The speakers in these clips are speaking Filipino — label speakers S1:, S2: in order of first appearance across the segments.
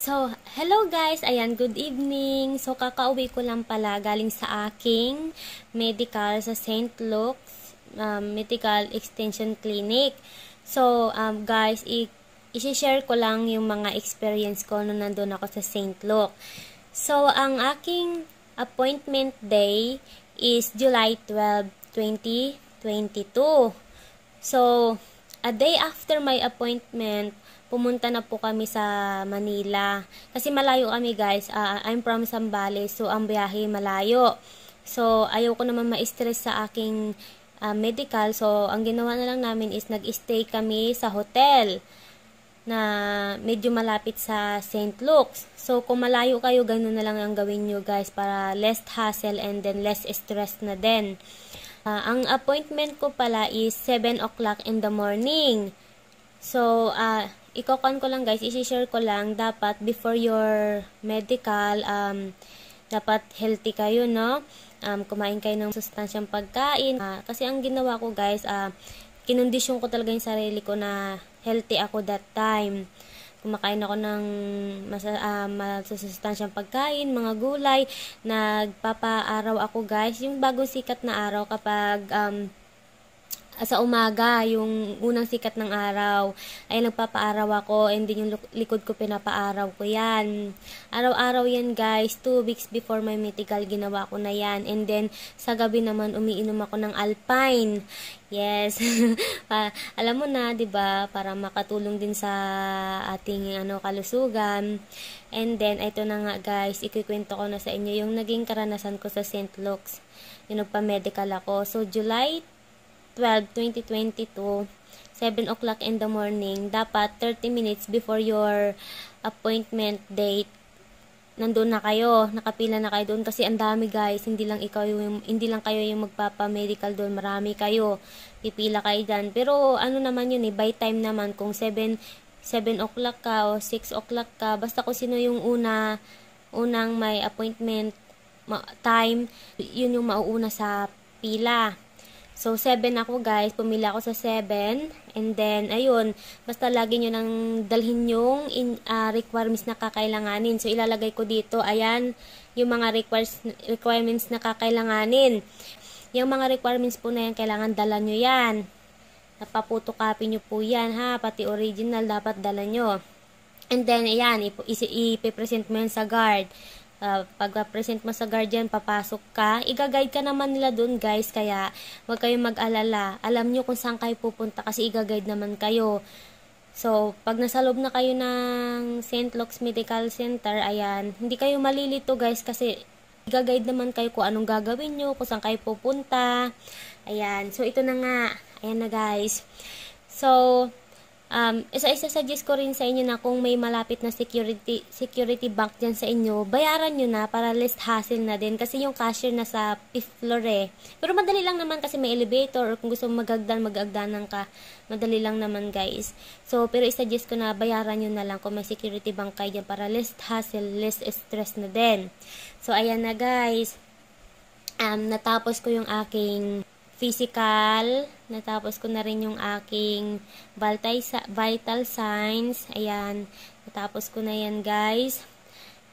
S1: So, hello guys! Ayan, good evening! So, kakauwi ko lang pala galing sa aking medical sa St. Luke's um, Medical Extension Clinic. So, um, guys, i-share ko lang yung mga experience ko nung nandun ako sa St. Luke. So, ang aking appointment day is July 12, 2022. So, a day after my appointment, pumunta na po kami sa Manila. Kasi malayo kami guys. Uh, I'm from Sambales, so ang biyahe malayo. So, ayaw ko naman ma-stress sa aking uh, medical. So, ang ginawa na lang namin is nag-stay kami sa hotel na medyo malapit sa St. Luke's. So, kung malayo kayo, ganun na lang ang gawin nyo guys para less hassle and then less stress na din. Uh, ang appointment ko pala is 7 o'clock in the morning. So, uh, ah, ikokon ko lang guys, isi-share ko lang, dapat before your medical, um, dapat healthy kayo, no? Um, kumain kayo ng sustansyang pagkain. Uh, kasi ang ginawa ko guys, uh, kinondisyon ko talaga yung sarili ko na healthy ako that time kumakain ako ng mas, uh, ah, pagkain, mga gulay, nagpapaaraw ako guys, yung bagong sikat na araw kapag um, sa umaga, yung unang sikat ng araw, ay nagpapaaraw ako and din yung likod ko pinapaaraw ko yan. Araw-araw yan guys, two weeks before my mythical ginawa ko na yan. And then sa gabi naman umiinom ako ng Alpine. Yes. alam mo na, 'di ba, para makatulong din sa ating ano kalusugan. And then ito na nga guys, ikukuwento ko na sa inyo yung naging karanasan ko sa St. Luke's. Yung nagpa-medical ako. So July 12, 2022, 7 o'clock in the morning, dapat 30 minutes before your appointment date, nandun na kayo, nakapila na kayo doon kasi ang dami guys, hindi lang ikaw yung hindi lang kayo yung magpapa-medical doon, marami kayo. Pipila kayo diyan. Pero ano naman yun eh, by time naman kung 7 7 o'clock ka o 6 o'clock ka, basta kung sino yung una unang may appointment time, yun yung mauuna sa pila. So, 7 ako guys. Pumila ako sa 7. And then, ayun, basta lagi nyo nang dalhin yung in, uh, requirements na kakailanganin. So, ilalagay ko dito, ayan, yung mga requires, requirements na kakailanganin. Yung mga requirements po na yan, kailangan dala nyo yan. Napaputokopy nyo po yan, ha? Pati original, dapat dala nyo. And then, ayan, ipipresent mo yan sa guard uh, pagpa-present mo sa guardian, papasok ka. Iga-guide ka naman nila doon, guys. Kaya, huwag kayong mag-alala. Alam nyo kung saan kayo pupunta kasi iga-guide naman kayo. So, pag nasa loob na kayo ng St. Luke's Medical Center, ayan, hindi kayo malilito guys kasi igaguide naman kayo kung anong gagawin nyo, kung saan kayo pupunta. Ayan, so ito na nga. Ayan na guys. So, um, isa-isa suggest ko rin sa inyo na kung may malapit na security, security bank diyan sa inyo, bayaran nyo na para less hassle na din kasi yung cashier na sa fifth floor eh. Pero madali lang naman kasi may elevator or kung gusto mong magagdan, magagdanan ka. Madali lang naman guys. So, pero isuggest ko na bayaran nyo na lang kung may security bank kayo dyan para less hassle, less stress na din. So, ayan na guys. Um, natapos ko yung aking physical, natapos ko na rin yung aking vital signs, ayan, natapos ko na yan guys.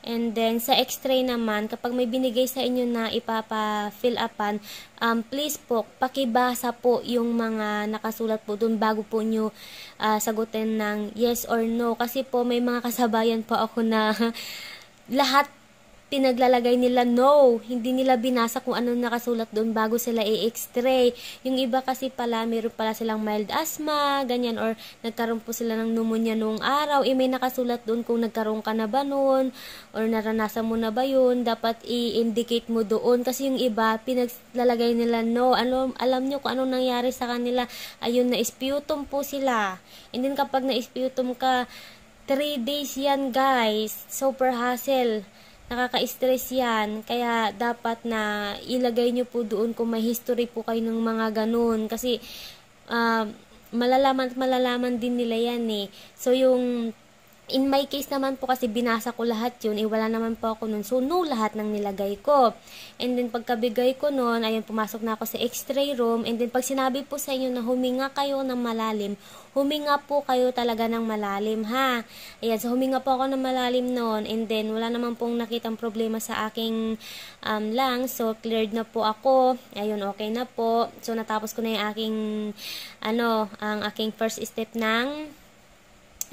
S1: And then, sa x-ray naman, kapag may binigay sa inyo na ipapa-fill upan, um, please po, pakibasa po yung mga nakasulat po dun bago po nyo uh, sagutin ng yes or no. Kasi po, may mga kasabayan po ako na lahat pinaglalagay nila no. Hindi nila binasa kung anong nakasulat doon bago sila i-x-ray. Yung iba kasi pala, meron pala silang mild asthma, ganyan, or nagkaroon po sila ng pneumonia noong araw. Eh, may nakasulat doon kung nagkaroon ka na ba noon, or naranasan mo na ba yun. Dapat i-indicate mo doon. Kasi yung iba, pinaglalagay nila no. Ano, alam nyo kung anong nangyari sa kanila. Ayun, na-sputum po sila. And then, kapag na-sputum ka, 3 days yan guys. Super hassle nakaka-stress yan. Kaya dapat na ilagay nyo po doon kung may history po kayo ng mga ganun. Kasi uh, malalaman malalaman din nila yan eh. So yung in my case naman po kasi binasa ko lahat yun, eh wala naman po ako nun. So, no lahat ng nilagay ko. And then, pagkabigay ko nun, ayun, pumasok na ako sa x-ray room. And then, pag sinabi po sa inyo na huminga kayo ng malalim, huminga po kayo talaga ng malalim, ha? Ayan, so huminga po ako ng malalim nun. And then, wala naman pong nakitang problema sa aking um, lang. So, cleared na po ako. Ayun, okay na po. So, natapos ko na yung aking, ano, ang aking first step ng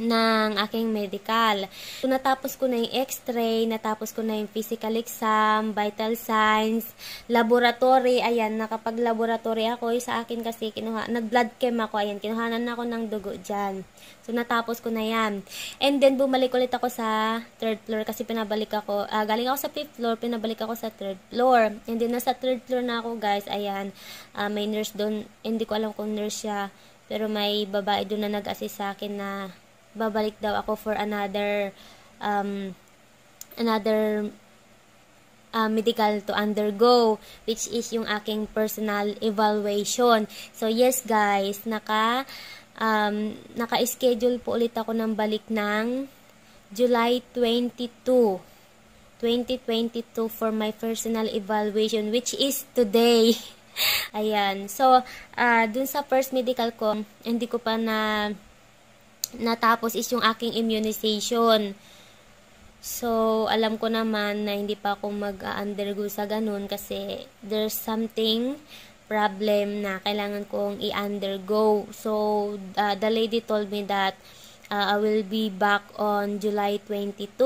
S1: ng aking medical. So, natapos ko na yung x-ray, natapos ko na yung physical exam, vital signs, laboratory, ayan, nakapag-laboratory ako, yung sa akin kasi, kinuha, nag-blood chem ako, ayan, kinuhanan ako ng dugo dyan. So, natapos ko na yan. And then, bumalik ulit ako sa third floor kasi pinabalik ako, uh, galing ako sa fifth floor, pinabalik ako sa third floor. And then, nasa third floor na ako, guys, ayan, uh, may nurse doon, hindi ko alam kung nurse siya, pero may babae doon na nag-assist sa akin na babalik daw ako for another um, another uh, medical to undergo which is yung aking personal evaluation. So yes guys, naka um, naka-schedule po ulit ako ng balik ng July 22. 2022 for my personal evaluation which is today. Ayan. So, uh, dun sa first medical ko, hindi ko pa na natapos is yung aking immunization. So, alam ko naman na hindi pa ako mag-undergo sa ganun kasi there's something problem na kailangan kong i-undergo. So, uh, the lady told me that uh, I will be back on July 22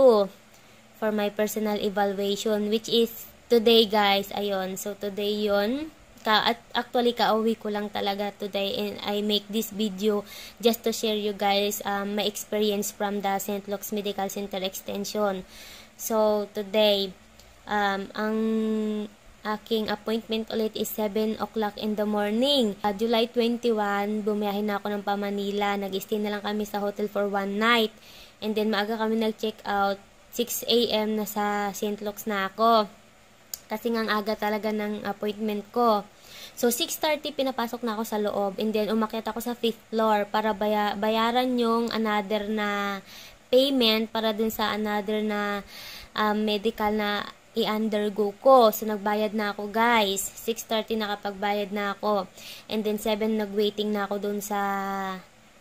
S1: for my personal evaluation which is today guys. Ayun. So, today yon ka at actually kauwi ko lang talaga today and I make this video just to share you guys um, my experience from the St. Luke's Medical Center Extension. So today um, ang aking appointment ulit is 7 o'clock in the morning. Uh, July 21, bumiyahin na ako ng pa Manila. Nag-stay na lang kami sa hotel for one night. And then maaga kami nag-check out. 6 a.m. na sa St. Luke's na ako. Kasi nga aga talaga ng appointment ko. So, 6.30 pinapasok na ako sa loob and then umakyat ako sa 5th floor para baya- bayaran yung another na payment para dun sa another na um, medical na i-undergo ko. So, nagbayad na ako, guys. 6.30 nakapagbayad na ako. And then, 7 nagwaiting na ako dun sa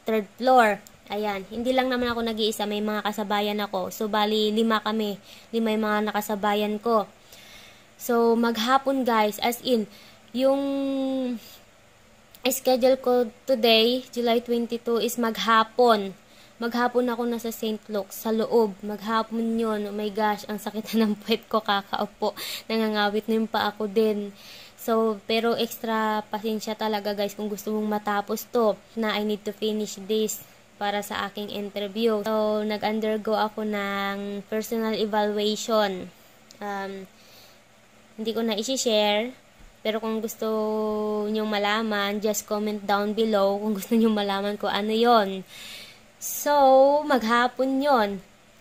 S1: third floor. Ayan, hindi lang naman ako nag-iisa, may mga kasabayan ako. So, bali, lima kami. Lima yung mga nakasabayan ko. So, maghapon guys, as in, yung schedule ko today, July 22, is maghapon. Maghapon ako nasa St. Luke, sa loob. Maghapon yon Oh my gosh, ang sakit na ng puwet ko, kakaupo. Nangangawit na yung pa ako din. So, pero extra pasensya talaga guys kung gusto mong matapos to na I need to finish this para sa aking interview. So, nag-undergo ako ng personal evaluation. Um, hindi ko na isi-share pero kung gusto nyo malaman, just comment down below kung gusto nyo malaman ko ano yon. So, maghapon yon.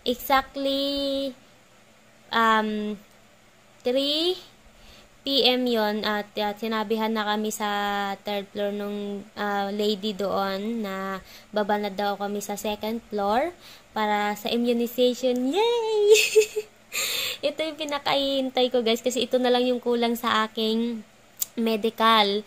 S1: Exactly um 3 PM yon at, at sinabihan na kami sa third floor nung uh, lady doon na baba daw kami sa second floor para sa immunization. Yay! ito yung pinakahihintay ko guys kasi ito na lang yung kulang sa aking medical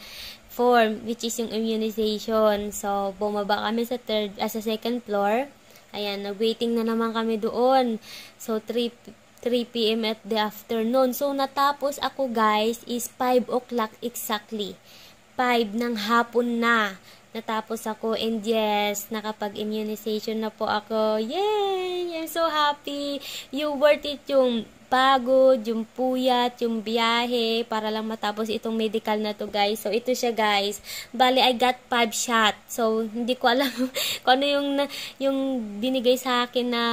S1: form which is yung immunization. So, bumaba kami sa third, uh, ah, a second floor. Ayan, nagwaiting na naman kami doon. So, 3 3 p.m. at the afternoon. So, natapos ako guys is 5 o'clock exactly. 5 ng hapon na. Natapos ako and yes, nakapag-immunization na po ako. Yay! so happy. You worth it yung pagod, yung puyat, yung biyahe, para lang matapos itong medical na to guys. So, ito siya guys. Bali, I got 5 shots. So, hindi ko alam kung ano yung, yung binigay sa akin na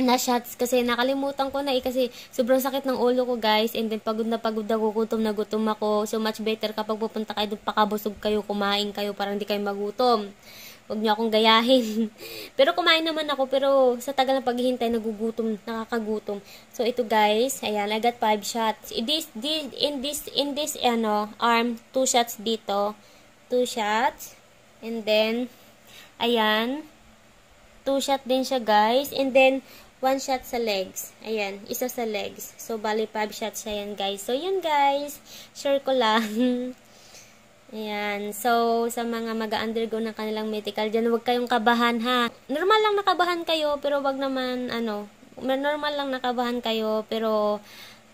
S1: na shots kasi nakalimutan ko na eh kasi sobrang sakit ng ulo ko guys and then pagod na pagod ako gutom na gutom ako so much better kapag pupunta kayo doon pakabusog kayo kumain kayo para hindi kayo magutom Huwag niyo akong gayahin. pero kumain naman ako, pero sa tagal ng paghihintay, nagugutom, nakakagutom. So, ito guys, ayan, I got 5 shots. In this, this, in this, in this, ano, arm, 2 shots dito. 2 shots. And then, ayan, 2 shots din siya guys. And then, one shot sa legs. Ayan, isa sa legs. So, bali 5 shots siya yan, guys. So, yun, guys. Share ko lang. Ayan. So, sa mga mag-undergo ng kanilang medical dyan, huwag kayong kabahan ha. Normal lang nakabahan kayo, pero wag naman, ano, normal lang nakabahan kayo, pero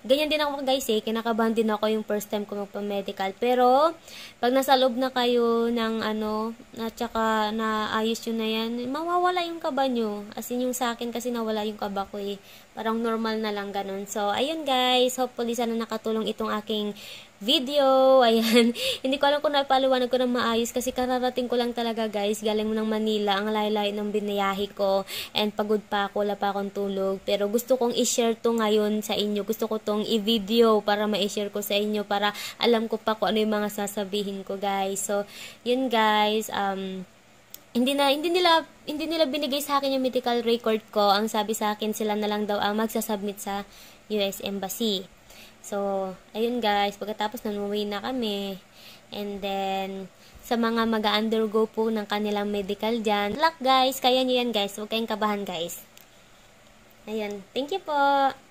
S1: ganyan din ako guys eh, kinakabahan din ako yung first time ko magpa-medical. Pero, pag nasa loob na kayo ng ano, at saka naayos yun na yan, mawawala yung kaba nyo. As in, yung sa akin kasi nawala yung kaba ko eh. Parang normal na lang ganun. So, ayun guys. Hopefully, sana nakatulong itong aking video. Ayan. Hindi ko alam kung napaliwanag ko ng maayos kasi kararating ko lang talaga guys. Galing mo ng Manila. Ang laylay ng binayahi ko. And pagod pa ako. Wala pa akong tulog. Pero gusto kong i-share to ngayon sa inyo. Gusto ko tong i-video para ma-share ko sa inyo. Para alam ko pa kung ano yung mga sasabihin ko guys. So, yun guys. Um, hindi na hindi nila hindi nila binigay sa akin yung medical record ko. Ang sabi sa akin sila na lang daw ang magsasubmit sa US Embassy. So, ayun guys, pagkatapos nanuwi na kami. And then sa mga mag-undergo po ng kanilang medical diyan. Luck guys, kaya niyo yan guys. Huwag kayong kabahan guys. Ayun, thank you po.